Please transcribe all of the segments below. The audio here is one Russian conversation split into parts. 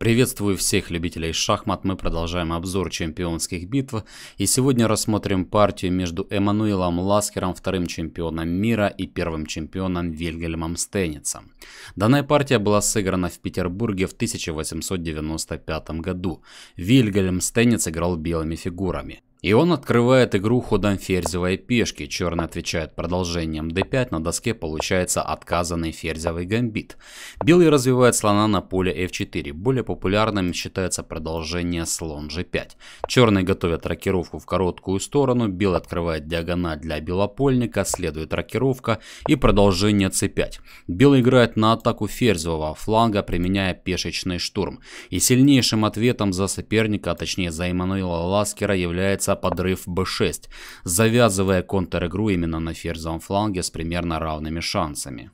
Приветствую всех любителей шахмат, мы продолжаем обзор чемпионских битв и сегодня рассмотрим партию между Эммануилом Ласкером, вторым чемпионом мира и первым чемпионом Вильгельмом Стейницем. Данная партия была сыграна в Петербурге в 1895 году. Вильгельм Стейниц играл белыми фигурами. И он открывает игру ходом ферзевой пешки, черный отвечает продолжением d5, на доске получается отказанный ферзевый гамбит. Белый развивает слона на поле f4, более популярным считается продолжение слон g5. Черные готовят рокировку в короткую сторону, белый открывает диагональ для белопольника, следует рокировка и продолжение c5. Белый играет на атаку ферзевого фланга, применяя пешечный штурм. И сильнейшим ответом за соперника, а точнее за Эммануила Ласкера является начался подрыв b 6 завязывая контр-игру именно на ферзовом фланге с примерно равными шансами.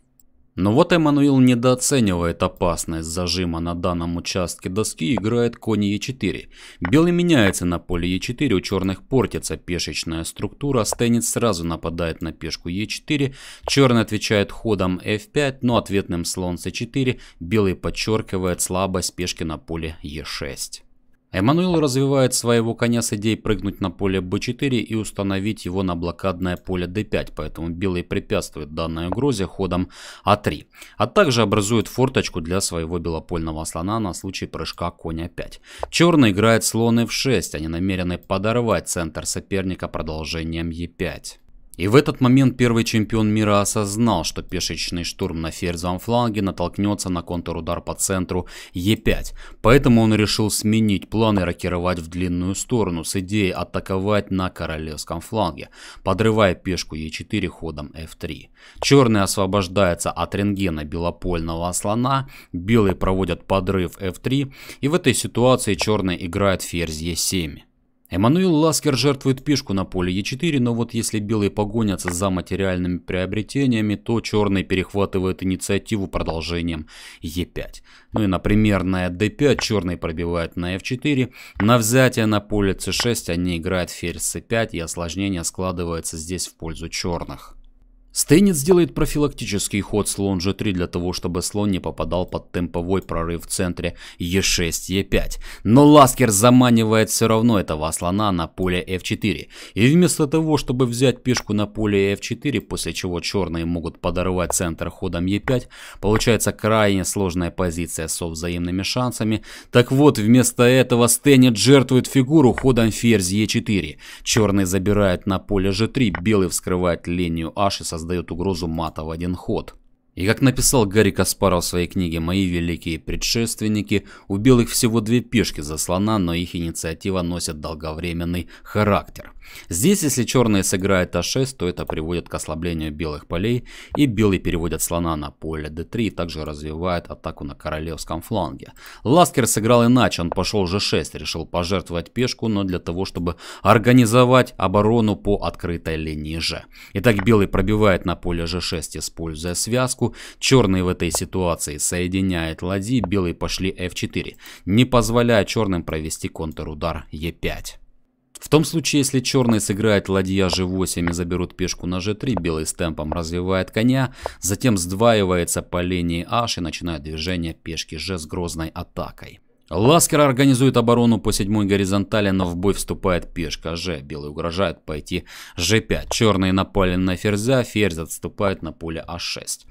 Но вот Эммануил недооценивает опасность зажима на данном участке доски и играет конь e 4 Белый меняется на поле e 4 у черных портится пешечная структура, Стенец сразу нападает на пешку e 4 черный отвечает ходом F5, но ответным слон c 4 белый подчеркивает слабость пешки на поле e 6 Эммануил развивает своего коня с идеей прыгнуть на поле b4 и установить его на блокадное поле d5, поэтому белый препятствует данной угрозе ходом a3, а, а также образует форточку для своего белопольного слона на случай прыжка коня 5. Черный играет слон f6, они намерены подорвать центр соперника продолжением e5. И в этот момент первый чемпион мира осознал, что пешечный штурм на ферзовом фланге натолкнется на контрудар по центру Е5, поэтому он решил сменить план и рокировать в длинную сторону с идеей атаковать на королевском фланге, подрывая пешку Е4 ходом F3. Черный освобождается от рентгена белопольного слона, белые проводят подрыв F3, и в этой ситуации черный играет ферзь Е7. Эммануил Ласкер жертвует пешку на поле Е4, но вот если белые погонятся за материальными приобретениями, то черные перехватывают инициативу продолжением Е5. Ну и, например, на Д5 черные пробивают на F4. На взятие на поле c 6 они играют ферзь c 5 и осложнение складывается здесь в пользу черных. Стейнец делает профилактический ход слон g3 для того, чтобы слон не попадал под темповой прорыв в центре e6, e5. Но Ласкер заманивает все равно этого слона на поле f4. И вместо того, чтобы взять пешку на поле f4, после чего черные могут подорвать центр ходом e5, получается крайне сложная позиция со взаимными шансами. Так вот, вместо этого Стейнец жертвует фигуру ходом ферзь e4. Черный забирает на поле g3, белый вскрывает линию h и создает создает угрозу мата в один ход. И как написал Гарри Каспаров в своей книге «Мои великие предшественники», у белых всего две пешки за слона, но их инициатива носит долговременный характер. Здесь, если черные сыграют А6, то это приводит к ослаблению белых полей, и белые переводят слона на поле d3 и также развивает атаку на королевском фланге. Ласкер сыграл иначе, он пошел g6, решил пожертвовать пешку, но для того, чтобы организовать оборону по открытой линии g. Итак, белый пробивает на поле g6, используя связку, атаку. Черные в этой ситуации соединяет ладьи, белые пошли f4, не позволяя черным провести контрудар e5. В том случае, если черные сыграют ладья g8 и заберут пешку на g3, белый с темпом развивает коня, затем сдваивается по линии h и начинает движение пешки g с грозной атакой. Ласкер организует оборону по седьмой горизонтали, но в бой вступает пешка g. Белые угрожают пойти g 5 Черные напали на ферзя, ферзь отступает на поле А6.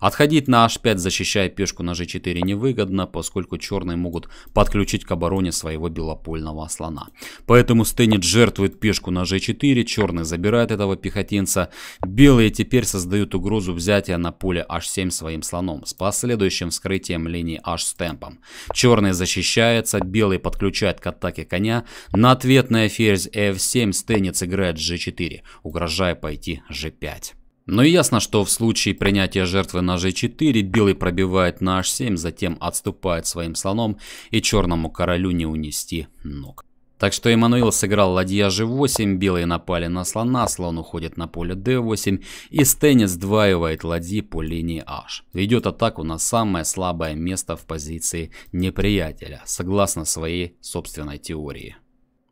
Отходить на H5, защищая пешку на G4 невыгодно, поскольку черные могут подключить к обороне своего белопольного слона. Поэтому Стеннет жертвует пешку на G4, черные забирают этого пехотинца. Белые теперь создают угрозу взятия на поле H7 своим слоном с последующим вскрытием линии H с темпом. Черные защищают защищается, белый подключает к атаке коня. На ответная ферзь f7 стенец играет g4, угрожая пойти g5. Но ну ясно, что в случае принятия жертвы на g4 белый пробивает на h7, затем отступает своим слоном и черному королю не унести ног. Так что Эммануил сыграл ладья g8, белые напали на слона, а слон уходит на поле d8, и Стеннис сдваивает ладьи по линии h. Ведет атаку на самое слабое место в позиции неприятеля, согласно своей собственной теории.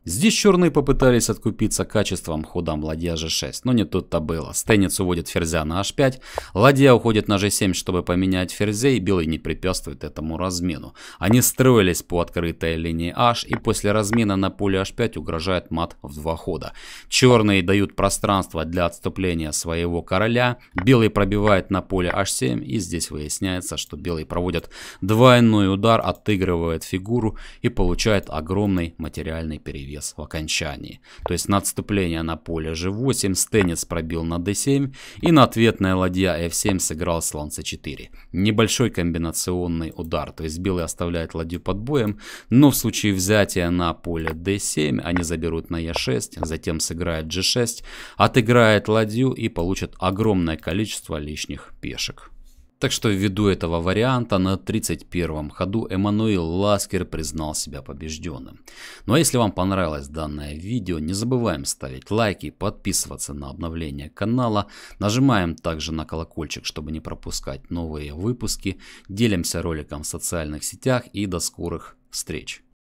Здесь черные попытались откупиться качеством хода ладья g6, но не тут-то было. Стенец уводит ферзя на h5, ладья уходит на g7, чтобы поменять ферзей, белый не препятствует этому размену. Они строились по открытой линии h, и после размена на поле h5 угрожает мат в два хода. Черные дают пространство для отступления своего короля, белый пробивает на поле h7, и здесь выясняется, что белый проводит двойной удар, отыгрывает фигуру и получает огромный материальный перевес разрез в окончании. То есть на отступление на поле g8 Стенец пробил на d7 и на ответная ладья f7 сыграл слон c4. Небольшой комбинационный удар, то есть белые оставляет ладью под боем, но в случае взятия на поле d7 они заберут на e6, затем сыграет g6, отыграет ладью и получат огромное количество лишних пешек. Так что ввиду этого варианта на 31 ходу Эммануил Ласкер признал себя побежденным. Ну а если вам понравилось данное видео, не забываем ставить лайки, подписываться на обновление канала, нажимаем также на колокольчик, чтобы не пропускать новые выпуски, делимся роликом в социальных сетях и до скорых встреч!